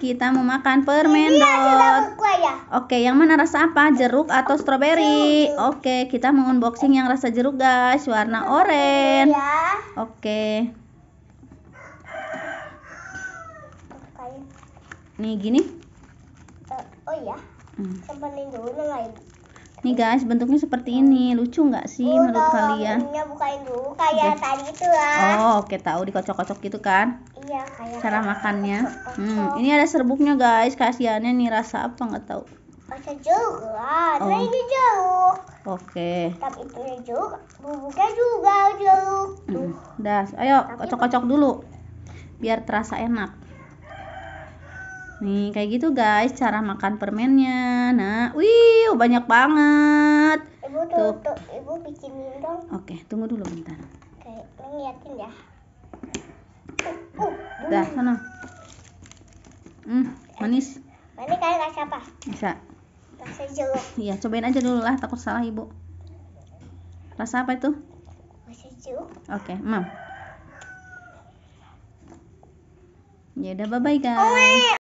kita mau makan permen dot. Ya. Oke, yang mana rasa apa? Jeruk atau stroberi? Oke, kita mau unboxing yang rasa jeruk, guys. Warna nah, oranye. Iya. Oke. Nih gini. Eh, oh iya. Hmm. sampai dulu lagi nih guys bentuknya seperti ini lucu nggak sih Bu, oh, menurut kalian bukain dulu kayak okay. tadi itu lah oh oke okay, tahu dikocok-kocok gitu kan iya kayak cara makannya kocok -kocok. hmm ini ada serbuknya guys kasihannya nih rasa apa nggak tahu rasa jeruk oh. ini jeruk oke okay. tapi itu jeruk bubuknya juga jeruk hmm. das ayo kocok-kocok dulu biar terasa enak Nih, kayak gitu guys, cara makan permennya. Nah, wih, oh, banyak banget. Ibu tuh, tuh. ibu bikinin dong. Oke, tunggu dulu bentar. Oke, ngeliatin ya. Uh, uh, Dah, sana. Hmm, manis. Manis kalian rasa apa? Bisa. Rasa jeruk. Iya, cobain aja dulu lah, takut salah ibu. Rasa apa itu? Rasa jeruk. Oke, mam. Ya udah, bye bye oh, guys. Oh,